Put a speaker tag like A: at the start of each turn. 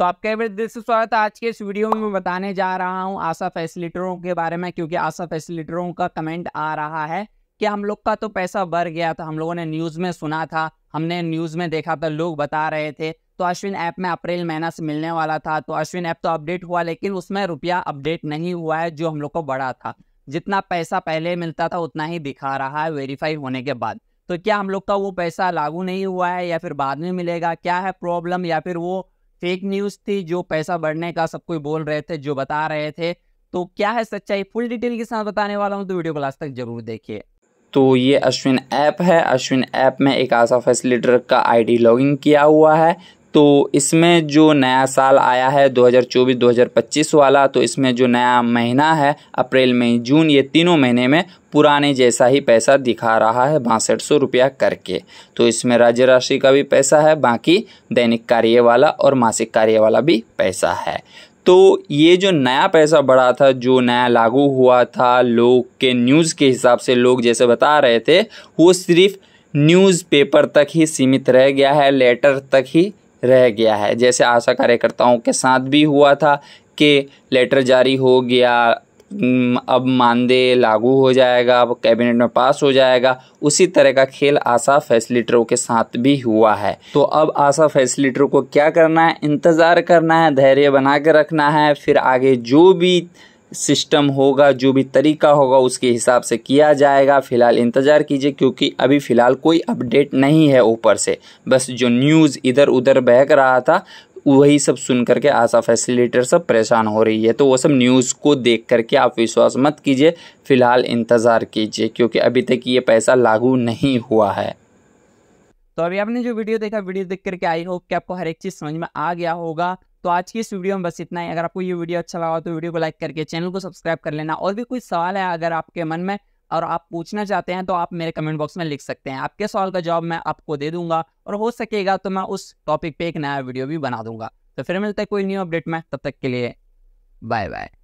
A: तो आपका एवरेज दिल से स्वागत है आज के इस वीडियो में मैं बताने जा रहा हूँ आशा फैसिलिटरों के बारे में क्योंकि आशा फैसिलिटरों का कमेंट आ रहा है कि हम लोग का तो पैसा बढ़ गया था हम लोगों ने न्यूज़ में सुना था हमने न्यूज़ में देखा था लोग बता रहे थे तो अश्विन ऐप में अप्रैल महीना से मिलने वाला था तो अश्विन ऐप तो अपडेट हुआ लेकिन उसमें रुपया अपडेट नहीं हुआ है जो हम लोग को बढ़ा था जितना पैसा पहले मिलता था उतना ही दिखा रहा है वेरीफाई होने के बाद तो क्या हम लोग का वो पैसा लागू नहीं हुआ है या फिर बाद में मिलेगा क्या है प्रॉब्लम या फिर वो फेक न्यूज थी जो पैसा बढ़ने का सब कोई बोल रहे थे जो बता रहे थे तो क्या है सच्चाई फुल डिटेल के साथ बताने वाला हूँ तो वीडियो को लास्ट तक जरूर देखिए
B: तो ये अश्विन ऐप है अश्विन ऐप में एक आशा फैसिलिटर का आईडी लॉगिन किया हुआ है तो इसमें जो नया साल आया है 2024-2025 वाला तो इसमें जो नया महीना है अप्रैल मई जून ये तीनों महीने में पुराने जैसा ही पैसा दिखा रहा है बासठ सौ रुपया करके तो इसमें राज्य राशि का भी पैसा है बाकी दैनिक कार्य वाला और मासिक कार्य वाला भी पैसा है तो ये जो नया पैसा बढ़ा था जो नया लागू हुआ था लोग के न्यूज़ के हिसाब से लोग जैसे बता रहे थे वो सिर्फ़ न्यूज़पेपर तक ही सीमित रह गया है लेटर तक ही रह गया है जैसे आशा कार्यकर्ताओं के साथ भी हुआ था कि लेटर जारी हो गया अब मानदेय लागू हो जाएगा अब कैबिनेट में पास हो जाएगा उसी तरह का खेल आशा फैसिलिटरों के साथ भी हुआ है तो अब आशा फैसिलिटरों को क्या करना है इंतज़ार करना है धैर्य बना के रखना है फिर आगे जो भी सिस्टम होगा जो भी तरीका होगा उसके हिसाब से किया जाएगा फ़िलहाल इंतज़ार कीजिए क्योंकि अभी फ़िलहाल कोई अपडेट नहीं है ऊपर से बस जो न्यूज़ इधर उधर बहक रहा था वही सब सुन करके आशा फैसिलिटेटर सब परेशान हो रही है तो वो सब न्यूज़ को देख करके आप विश्वास मत कीजिए फ़िलहाल इंतज़ार कीजिए क्योंकि अभी तक ये पैसा लागू नहीं हुआ है
A: तो अभी आपने जो वीडियो देखा वीडियो देख करके आई होप कि आपको हर एक चीज़ समझ में आ गया होगा तो आज की इस वीडियो में बस इतना ही अगर आपको ये वीडियो अच्छा लगा तो वीडियो को लाइक करके चैनल को सब्सक्राइब कर लेना और भी कोई सवाल है अगर आपके मन में और आप पूछना चाहते हैं तो आप मेरे कमेंट बॉक्स में लिख सकते हैं आपके सवाल का जवाब मैं आपको दे दूंगा और हो सकेगा तो मैं उस टॉपिक पे एक नया वीडियो भी बना दूंगा तो फिर मिलते हैं कोई न्यू अपडेट में तब तक के लिए बाय बाय